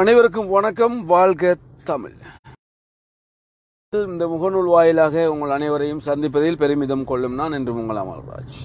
அனைவருக்கும் வணக்கம் வாழ்க தமிழ் இந்த முகநூல் வாயிலாக உங்கள் அனைவரையும் சந்திப்பதில் பெருமிதம் கொள்ளும் நான் என்று உங்கள் அமல்ராஜ்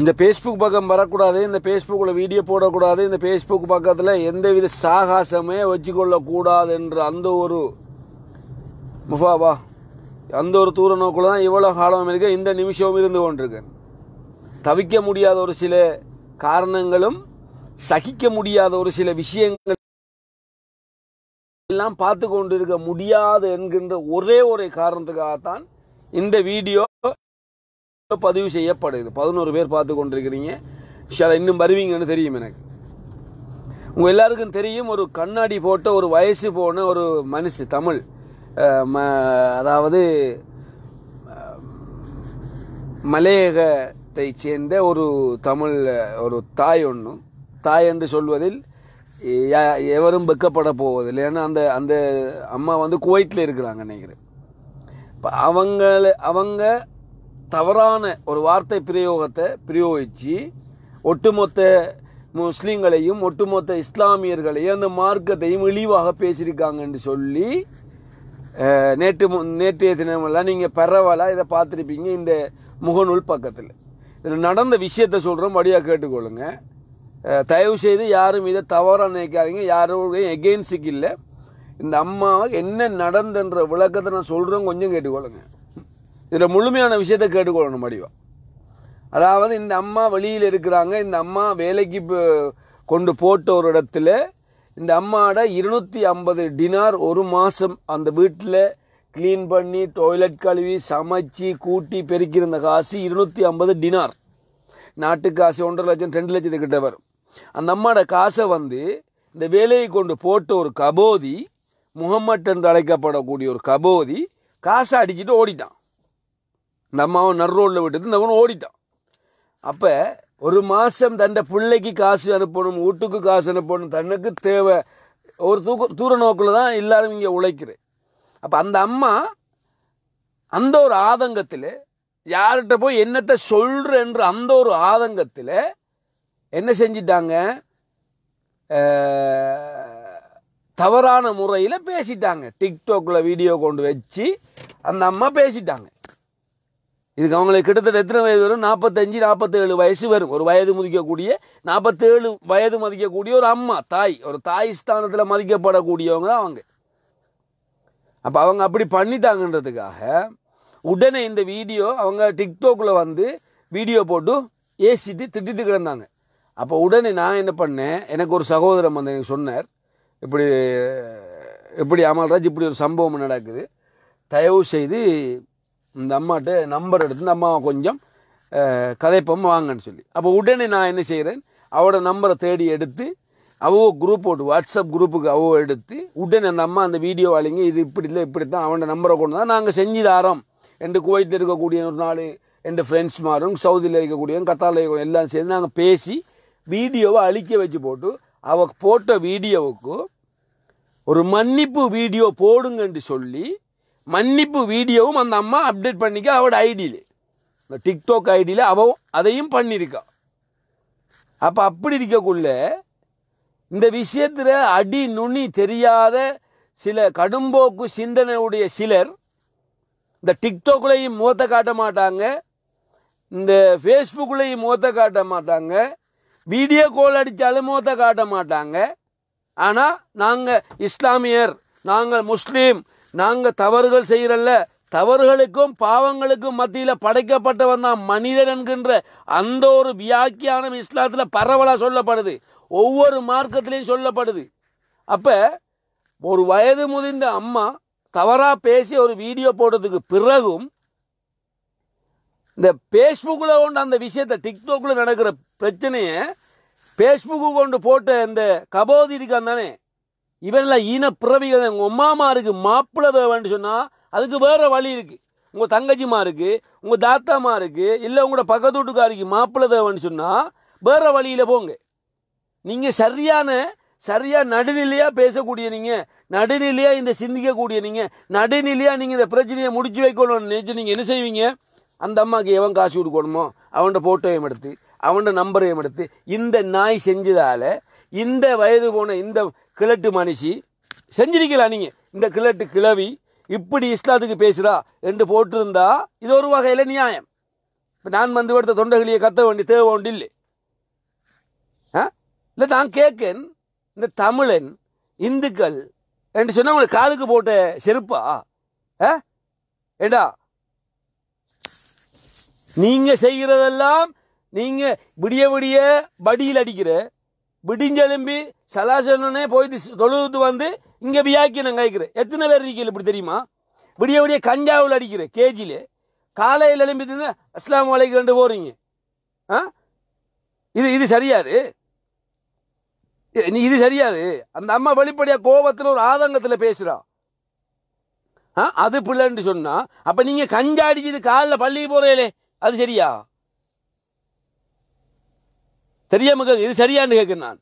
இந்த ஃபேஸ்புக் பக்கம் வரக்கூடாது இந்த ஃபேஸ்புக்கில் வீடியோ போடக்கூடாது இந்த ஃபேஸ்புக் பக்கத்தில் எந்தவித சாகாசமே வச்சுக்கொள்ளக்கூடாது என்ற அந்த ஒரு முஃபாவா அந்த ஒரு தூர நோக்கில் தான் இவ்வளோ காலம் இருக்க இந்த நிமிஷமும் இருந்து கொண்டிருக்கு தவிக்க முடியாத ஒரு சில காரணங்களும் சகிக்க முடியாத ஒரு சில விஷயங்கள் எல்லாம் பார்த்து கொண்டிருக்க முடியாது என்கின்ற ஒரே ஒரே காரணத்துக்காகத்தான் இந்த வீடியோ பதிவு செய்யப்படுது பதினோரு பேர் பார்த்து கொண்டிருக்கிறீங்க இன்னும் வருவீங்கன்னு தெரியும் எனக்கு உங்கள் எல்லாருக்கும் தெரியும் ஒரு கண்ணாடி போட்ட ஒரு வயசு போன ஒரு மனுஷு தமிழ் ம அதாவது மலையகத்தை சேர்ந்த ஒரு தமிழ் ஒரு தாய் ஒன்றும் தாய் என்று சொல்வதில் எவரும் வெக்கப்பட போவதில்லை ஏன்னா அந்த அந்த அம்மா வந்து குவைத்தில் இருக்கிறாங்க நினைக்கிறேன் இப்போ அவங்கள அவங்க தவறான ஒரு வார்த்தை பிரயோகத்தை பிரயோகித்து ஒட்டுமொத்த முஸ்லீம்களையும் ஒட்டுமொத்த இஸ்லாமியர்களையும் அந்த மார்க்கத்தையும் இழிவாக பேசியிருக்காங்கன்னு சொல்லி நேற்று நேற்றைய தினமெல்லாம் நீங்கள் பரவாயில்ல இதை பார்த்துருப்பீங்க இந்த முகநூல் பக்கத்தில் இதில் நடந்த விஷயத்த சொல்கிறோம் மடியாக கேட்டுக்கொள்ளுங்க தயவு செய்து யாரும் இதை தவறாக நினைக்காதீங்க யாரும் எகெயின்ஸுக்கு இல்லை இந்த அம்மாவுக்கு என்ன நடந்தன்ற விளக்கத்தை நான் சொல்கிறோம் கொஞ்சம் கேட்டுக்கொள்ளுங்க இதில் முழுமையான விஷயத்த கேட்டுக்கொள்ளணும் மடிவா அதாவது இந்த அம்மா வெளியில் இருக்கிறாங்க இந்த அம்மா வேலைக்கு கொண்டு போட்ட ஒரு இடத்துல இந்த அம்மாட இருநூற்றி ஐம்பது டினார் ஒரு மாதம் அந்த வீட்டில் க்ளீன் பண்ணி டாய்லெட் கழுவி சமைச்சு கூட்டி பெருக்கியிருந்த காசு இருநூற்றி ஐம்பது டினார் நாட்டு காசு ஒன்றரை லட்சம் ரெண்டு லட்சத்துக்கிட்ட வரும் அந்த அம்மாவோட காசை வந்து இந்த வேலையை கொண்டு போட்ட ஒரு கபோதி முகமட் என்று அழைக்கப்படக்கூடிய ஒரு கபோதி காசை அடிச்சுட்டு ஓடிட்டான் இந்த அம்மாவை ரோட்டில் விட்டுட்டு இந்த அவனும் ஓடிட்டான் அப்போ ஒரு மாதம் தன்னை பிள்ளைக்கு காசு அனுப்பணும் வீட்டுக்கு காசு அனுப்பணும் தனக்கு தேவை ஒரு தூக்க தூர நோக்கில் தான் எல்லாரும் இங்கே உழைக்கிறேன் அப்போ அந்த அம்மா அந்த ஒரு ஆதங்கத்தில் யார்கிட்ட போய் என்னத்தை சொல்கிறேன்ற அந்த ஒரு ஆதங்கத்தில் என்ன செஞ்சிட்டாங்க தவறான முறையில் பேசிட்டாங்க டிக்டாக்கில் வீடியோ கொண்டு வச்சு அந்த அம்மா பேசிட்டாங்க இதுக்கு அவங்களுக்கு கிட்டத்தட்ட எத்தனை வயது வரும் நாற்பத்தஞ்சு நாற்பத்தேழு வயசு வரும் ஒரு வயது மதிக்கக்கூடிய நாற்பத்தேழு வயது மதிக்கக்கூடிய ஒரு அம்மா தாய் ஒரு தாய் ஸ்தானத்தில் மதிக்கப்படக்கூடியவங்க தான் அவங்க அப்போ அவங்க அப்படி பண்ணித்தாங்கன்றதுக்காக உடனே இந்த வீடியோ அவங்க டிக்டாக்கில் வந்து வீடியோ போட்டு ஏசிட்டு திட்டிட்டு கிடந்தாங்க அப்போ உடனே நான் என்ன பண்ணேன் எனக்கு ஒரு சகோதரம் வந்து எனக்கு சொன்னார் இப்படி இப்படி அமல்ராஜ் இப்படி ஒரு சம்பவம் நடக்குது தயவு செய்து இந்த அம்மாட்ட நம்பர் எடுத்து இந்த அம்மாவை கொஞ்சம் கதைப்பம் வாங்கன்னு சொல்லி அப்போ உடனே நான் என்ன செய்கிறேன் அவட நம்பரை தேடி எடுத்து அவோ குரூப் போட்டு வாட்ஸ்அப் குரூப்புக்கு அவ எடுத்து உடனே அந்த அம்மா அந்த வீடியோ வாழிங்க இது இப்படி இல்லை இப்படி தான் அவனோட நம்பரை கொண்டு தான் நாங்கள் செஞ்சு தாரோம் எந்த குவைத்தில் இருக்கக்கூடிய ஒரு நாள் எந்த ஃப்ரெண்ட்ஸ் மாறும் சவுதியில் இருக்கக்கூடிய கத்தாரில் இருக்கக்கூடிய எல்லாம் சேர்ந்து நாங்கள் பேசி வீடியோவை அழிக்க வச்சு போட்டு அவ போட்ட வீடியோவுக்கு ஒரு மன்னிப்பு வீடியோ போடுங்கன்ட்டு சொல்லி மன்னிப்பு வீடியோவும் அந்த அம்மா அப்டேட் பண்ணிக்க அவட ஐடியில் இந்த டிக்டாக் ஐடியில் அவ அதையும் பண்ணியிருக்கா அப்போ அப்படி இருக்கக்குள்ள இந்த விஷயத்தில் அடி நுனி தெரியாத சில கடும்போக்கு சிந்தனையுடைய சிலர் இந்த டிக்டாக்லேயும் முகத்தை காட்ட மாட்டாங்க இந்த ஃபேஸ்புக்லேயும் முகத்தை காட்ட மாட்டாங்க வீடியோ கால் அடித்தாலும் முகத்தை காட்ட மாட்டாங்க ஆனால் நாங்கள் இஸ்லாமியர் நாங்கள் முஸ்லீம் நாங்கள் தவறுகள் செய்கிறல்ல தவறுகளுக்கும் பாவங்களுக்கும் மத்தியில் படைக்கப்பட்டவன் தான் மனிதன் என்கின்ற அந்த ஒரு வியாக்கியானம் இஸ்லாத்தில் பரவலாக சொல்லப்படுது ஒவ்வொரு மார்க்கத்திலையும் சொல்லப்படுது அப்போ ஒரு வயது முதிர்ந்த அம்மா தவறாக பேசி ஒரு வீடியோ போடுறதுக்கு பிறகும் இந்த ஃபேஸ்புக்கில் கொண்டு அந்த விஷயத்தை டிக்டாக்கில் நடக்கிற பிரச்சனையை ஃபேஸ்புக்கு கொண்டு போட்ட இந்த கபோதி இருக்கான் தானே இவரில் ஈன பிறவிகள் உங்கள் இருக்குது மாப்பிள்ளை தேவைன்னு சொன்னால் அதுக்கு வேறு வழி இருக்குது உங்கள் தங்கச்சிமா இருக்குது உங்கள் தாத்தாமா இருக்குது இல்லை உங்களோட பக்கத்து வீட்டுக்காரிக்கு மாப்பிள்ளை தேவைன்னு சொன்னால் வேறு வழியில் போங்க நீங்கள் சரியான சரியாக நடுநிலையாக பேசக்கூடிய நீங்கள் நடுநிலையாக இந்த சிந்திக்கக்கூடிய நீங்கள் நடுநிலையாக நீங்கள் இந்த பிரச்சனையை முடிச்சு வைக்கணும்னு நினச்சி நீங்கள் என்ன செய்வீங்க அந்த அம்மாவுக்கு எவன் காசு கொடுக்கணுமோ அவன்கிட்ட ஃபோட்டோயும் எடுத்து அவன்கிட்ட நம்பரையும் எடுத்து இந்த நாய் செஞ்சதால் இந்த வயது போன இந்த கிழட்டு மனுஷி செஞ்சிருக்கலாம் நீங்கள் இந்த கிழட்டு கிழவி இப்படி இஸ்லாத்துக்கு பேசுகிறா என்று போட்டிருந்தா இது ஒரு வகையில் நியாயம் இப்போ நான் வந்து எடுத்த தொண்டர்களியை கத்த வேண்டி தேவை உண்டு இல்லை ஆ இல்லை நான் கேட்கேன் இந்த தமிழன் இந்துக்கள் என்று சொன்னால் உங்களுக்கு காலுக்கு போட்ட செருப்பா ஆ ஏண்டா நீங்கள் செய்கிறதெல்லாம் நீங்கள் விடிய விடிய படியில் அடிக்கிற விடிஞ்செலும்பி சலாசனே போய் தொழுது வந்து இங்கே வியாக்கி நான் கேட்குறேன் எத்தனை பேர் இருக்கீங்க இப்படி தெரியுமா விடிய விடிய கஞ்சாவில் அடிக்கிறேன் கேஜியில் காலையில் எலும்பி தின்னு அஸ்லாம் வலைக்கு ரெண்டு போகிறீங்க ஆ இது இது சரியாது இது சரியாது அந்த அம்மா வெளிப்படையாக கோபத்தில் ஒரு ஆதங்கத்தில் பேசுகிறா அது பிள்ளைன்னு சொன்னால் அப்போ நீங்கள் கஞ்சா அடிச்சது காலில் பள்ளிக்கு போகிறீங்களே அது சரியா தெரியாம இது சரியான்னு கேட்க நான்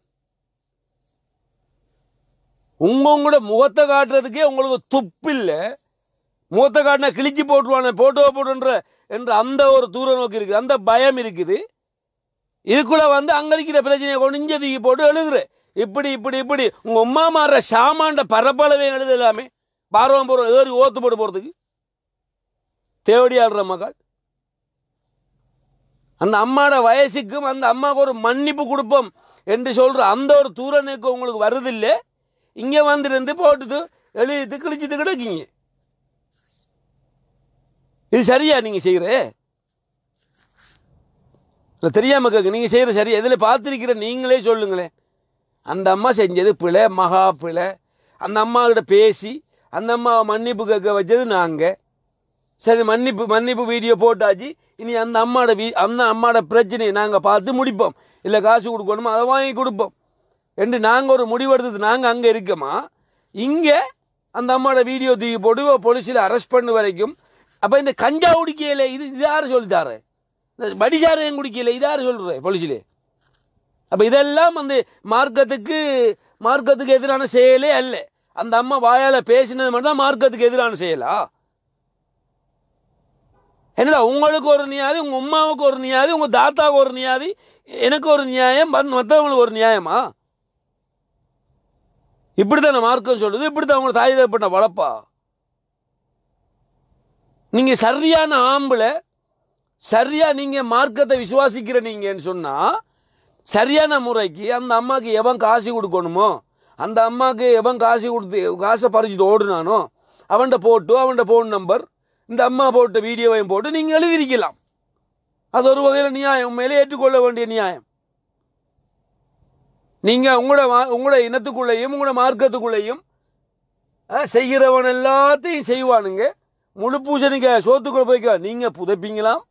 உங்க உங்களோட முகத்தை காட்டுறதுக்கே உங்களுக்கு துப்பில்லை முகத்தை காட்டினா கிழிச்சு போட்டுருவானே போட்டோ போட்டுன்ற என்ற அந்த ஒரு தூர நோக்கி இருக்குது அந்த பயம் இருக்குது இதுக்குள்ள வந்து இருக்கிற பிரச்சனையை கொஞ்சம் தூக்கி போட்டு எழுதுற இப்படி இப்படி இப்படி உங்க அம்மா மாற சாமான்ட பரப்பளவே எழுது எல்லாமே பார்வம் போற ஏறி ஓத்து போட்டு போறதுக்கு தேவடி ஆடுற மகள் அந்த அம்மாவோட வயசுக்கும் அந்த அம்மாவுக்கு ஒரு மன்னிப்பு கொடுப்போம் என்று சொல்கிற அந்த ஒரு தூர நோக்கம் உங்களுக்கு வருதில்லை இங்கே வந்துருந்து போட்டுது எழுதி கிழிச்சிட்டு கிடக்கிங்க இது சரியா நீங்கள் செய்கிற இல்லை தெரியாமல் கேட்க நீங்கள் செய்கிற சரியா இதில் பார்த்துருக்கிற நீங்களே சொல்லுங்களேன் அந்த அம்மா செஞ்சது பிழை மகா பிழை அந்த அம்மாவிட பேசி அந்த அம்மாவை மன்னிப்பு கேட்க வச்சது நாங்கள் சரி மன்னிப்பு மன்னிப்பு வீடியோ போட்டாச்சு இனி அந்த அம்மாவோட வீ அந்த அம்மாவோட பிரச்சனையை நாங்கள் பார்த்து முடிப்போம் இல்லை காசு கொடுக்கணுமோ அதை வாங்கி கொடுப்போம் என்று நாங்கள் ஒரு முடிவெடுத்தது நாங்கள் அங்கே இருக்கோமா இங்கே அந்த அம்மாவோட வீடியோ தூக்கி போட்டு போலீஸில் அரெஸ்ட் பண்ண வரைக்கும் அப்போ இந்த கஞ்சா குடிக்கையில் இது இது யார் சொல்லித்தாரு இந்த வடிசாரையும் குடிக்கையில் இது யார் சொல்கிறேன் போலீஸில் அப்போ இதெல்லாம் வந்து மார்க்கத்துக்கு மார்க்கத்துக்கு எதிரான செயலே அல்ல அந்த அம்மா வாயால் பேசினது மட்டும் தான் மார்க்கத்துக்கு எதிரான செயலா என்னடா உங்களுக்கு ஒரு நியாதி உங்கள் அம்மாவுக்கு ஒரு நியாதி உங்கள் தாத்தாவுக்கு ஒரு நியாதி எனக்கு ஒரு நியாயம் மற்றவங்களுக்கு ஒரு நியாயமா இப்படி தான் மார்க்கம் சொல்லுது இப்படி தான் உங்களை தாய் பண்ண வளப்பா நீங்கள் சரியான ஆம்பளை சரியாக நீங்கள் மார்க்கத்தை விசுவாசிக்கிற நீங்கன்னு சொன்னால் சரியான முறைக்கு அந்த அம்மாவுக்கு எவன் காசு கொடுக்கணுமோ அந்த அம்மாவுக்கு எவன் காசு கொடுத்து காசை பறிச்சுட்டு ஓடுனானோ அவன்கிட்ட போட்டு அவன்கிட்ட ஃபோன் நம்பர் இந்த அம்மா போட்ட வீடியோவையும் போட்டு நீங்கள் எழுதியிருக்கலாம் அது ஒரு வகையில் நியாயம் உண்மையிலே ஏற்றுக்கொள்ள வேண்டிய நியாயம் நீங்கள் உங்களோட உங்களோட இனத்துக்குள்ளேயும் உங்களோட மார்க்கத்துக்குள்ளேயும் செய்கிறவன் எல்லாத்தையும் செய்வானுங்க முழு நீங்கள் சோத்துக்குள்ளே போய்க்க நீங்கள் புதைப்பீங்களாம்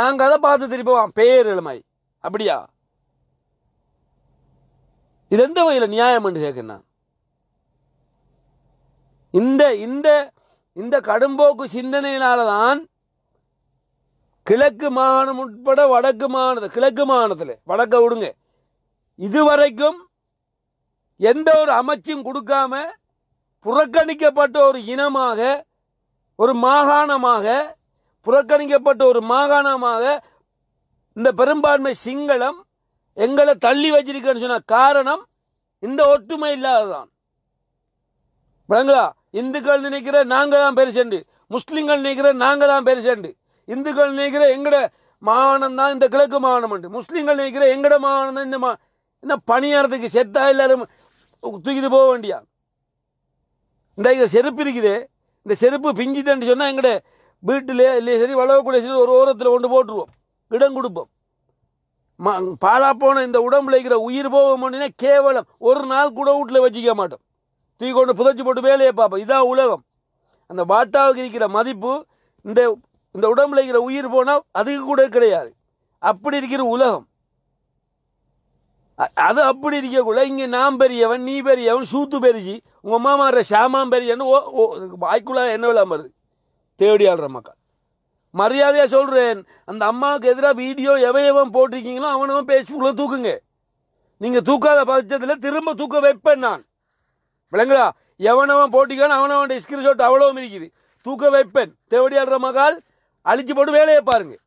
நாங்கள் அதை பார்த்து திருப்பி பேர் இளமாய் அப்படியா இது எந்த வகையில் நியாயம் என்று கேட்கிறேன் இந்த இந்த இந்த கடும்போக்கு சிந்தனையினால தான் கிழக்கு மாகாணம் உட்பட வடக்கு மாகாணத்தில் கிழக்கு மாகாணத்தில் வடக்க விடுங்க இதுவரைக்கும் எந்த ஒரு அமைச்சும் கொடுக்காம புறக்கணிக்கப்பட்ட ஒரு இனமாக ஒரு மாகாணமாக புறக்கணிக்கப்பட்ட ஒரு மாகாணமாக இந்த பெரும்பான்மை சிங்களம் எங்களை தள்ளி வச்சிருக்கேன்னு சொன்ன காரணம் இந்த ஒற்றுமை இல்லாததான் விளங்குதா இந்துக்கள் நினைக்கிற நாங்கள் தான் பெருசண்டு முஸ்லீம்கள் நினைக்கிற நாங்கள் தான் பெருசண்டு இந்துக்கள் நினைக்கிற எங்கட மாகாணம் தான் இந்த கிழக்கு மாகாணம் உண்டு முஸ்லீம்கள் நினைக்கிற எங்கட மாகாணம் தான் இந்த மா என்ன பணியாரத்துக்கு செத்தா எல்லாரும் தூக்கிட்டு போக வேண்டியா இந்த செருப்பு இருக்குது இந்த செருப்பு பிஞ்சு சொன்னால் எங்கட வீட்டில் இல்லையே சரி வளவக்கூடிய சரி ஒரு ஓரத்தில் கொண்டு போட்டுருவோம் இடம் கொடுப்போம் பாலா போன இந்த உடம்புல இருக்கிற உயிர் போக முடியும்னா கேவலம் ஒரு நாள் கூட வீட்டில் வச்சுக்க மாட்டோம் தூக்கி கொண்டு புதைச்சி போட்டு வேலையை பார்ப்போம் இதான் உலகம் அந்த வாட்டாவுக்கு இருக்கிற மதிப்பு இந்த இந்த உடம்புல இருக்கிற உயிர் போனால் அதுக்கு கூட கிடையாது அப்படி இருக்கிற உலகம் அது அப்படி இருக்கக்குள்ள இங்கே நான் பெரியவன் நீ பெரியவன் சூத்து பெருசி உங்கள் அம்மா மாற ஷாமாம் பெரியன்னு ஓ ஓ வாய்க்குள்ள என்ன விழாம வருது தேடி ஆடுற மக்கள் மரியாதையாக சொல்கிறேன் அந்த அம்மாவுக்கு எதிராக வீடியோ எவன் எவன் போட்டிருக்கீங்களோ அவனவன் பேச்சு தூக்குங்க நீங்கள் தூக்காத பட்சத்தில் திரும்ப தூக்க வைப்பேன் நான் விளங்குதா எவனவன் போட்டிக்கான அவனவன் ஸ்கிரீன்ஷாட் அவ்வளவும் இருக்குது தூக்க வைப்பேன் தேவடி ஆடுற மகால் அழிச்சு போட்டு வேலையை பாருங்கள்